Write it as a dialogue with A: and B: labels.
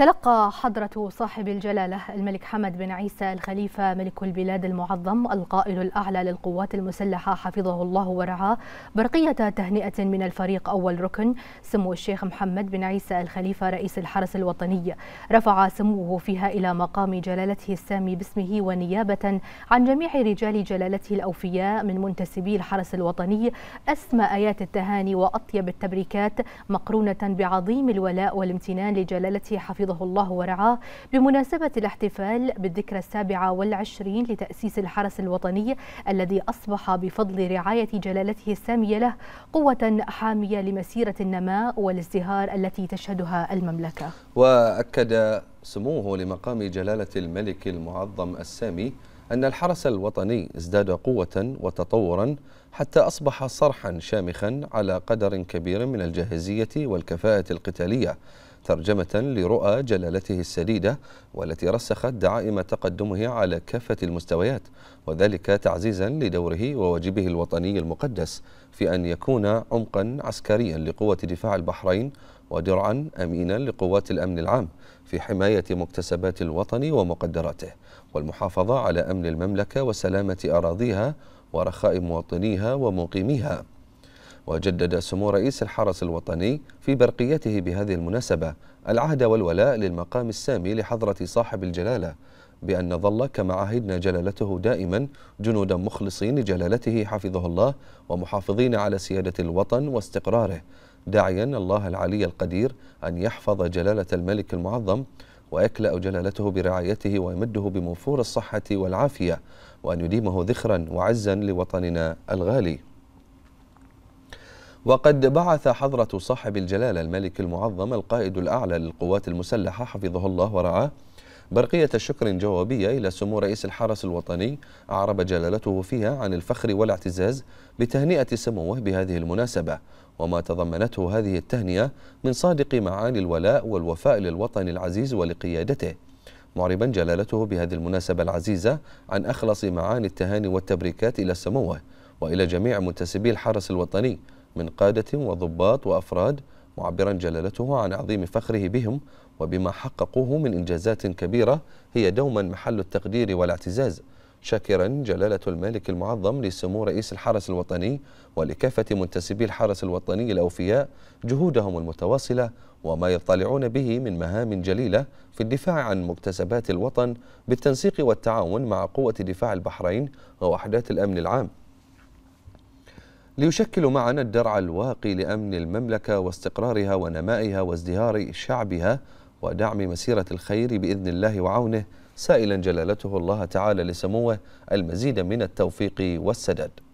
A: تلقى حضرة صاحب الجلالة الملك حمد بن عيسى الخليفة ملك البلاد المعظم القائد الأعلى للقوات المسلحة حفظه الله ورعاه برقية تهنئة من الفريق أول ركن سمو الشيخ محمد بن عيسى الخليفة رئيس الحرس الوطني رفع سموه فيها إلى مقام جلالته السامي باسمه ونيابة عن جميع رجال جلالته الأوفياء من منتسبي الحرس الوطني أسمى آيات التهاني وأطيب التبريكات مقرونة بعظيم الولاء والامتنان لجلالته حفظه حفظه الله ورعاه بمناسبة الاحتفال بالذكرى السابعة والعشرين لتأسيس الحرس الوطني الذي أصبح بفضل رعاية جلالته السامية له قوة حامية لمسيرة النماء والازدهار التي تشهدها المملكة
B: وأكد سموه لمقام جلالة الملك المعظم السامي أن الحرس الوطني ازداد قوة وتطورا حتى أصبح صرحا شامخا على قدر كبير من الجاهزية والكفاءة القتالية ترجمة لرؤى جلالته السديدة والتي رسخت دعائم تقدمه على كافة المستويات وذلك تعزيزا لدوره وواجبه الوطني المقدس في أن يكون عمقا عسكريا لقوة دفاع البحرين ودرعا أمينا لقوات الأمن العام في حماية مكتسبات الوطن ومقدراته والمحافظة على أمن المملكة وسلامة أراضيها ورخاء مواطنيها ومقيميها وجدد سمو رئيس الحرس الوطني في برقيته بهذه المناسبة العهد والولاء للمقام السامي لحضرة صاحب الجلالة بأن نظل كما عهدنا جلالته دائما جنودا مخلصين لجلالته حفظه الله ومحافظين على سيادة الوطن واستقراره داعيا الله العلي القدير أن يحفظ جلالة الملك المعظم ويكلأ جلالته برعايته ويمده بموفور الصحة والعافية وأن يديمه ذخرا وعزا لوطننا الغالي وقد بعث حضرة صاحب الجلالة الملك المعظم القائد الأعلى للقوات المسلحة حفظه الله ورعاه برقية شكر جوابية إلى سمو رئيس الحرس الوطني أعرب جلالته فيها عن الفخر والاعتزاز بتهنئة سموه بهذه المناسبة وما تضمنته هذه التهنئة من صادق معاني الولاء والوفاء للوطن العزيز ولقيادته معربا جلالته بهذه المناسبة العزيزة عن أخلص معاني التهاني والتبريكات إلى سموه وإلى جميع منتسبي الحرس الوطني من قادة وضباط وأفراد معبرا جلالته عن عظيم فخره بهم وبما حققوه من إنجازات كبيرة هي دوما محل التقدير والاعتزاز شاكرا جلالة الملك المعظم لسمو رئيس الحرس الوطني ولكافة منتسبي الحرس الوطني الأوفياء جهودهم المتواصلة وما يطلعون به من مهام جليلة في الدفاع عن مكتسبات الوطن بالتنسيق والتعاون مع قوة دفاع البحرين ووحدات الأمن العام ليشكلوا معنا الدرع الواقي لأمن المملكة واستقرارها ونمائها وازدهار شعبها ودعم مسيرة الخير بإذن الله وعونه سائلا جلالته الله تعالى لسموه المزيد من التوفيق والسداد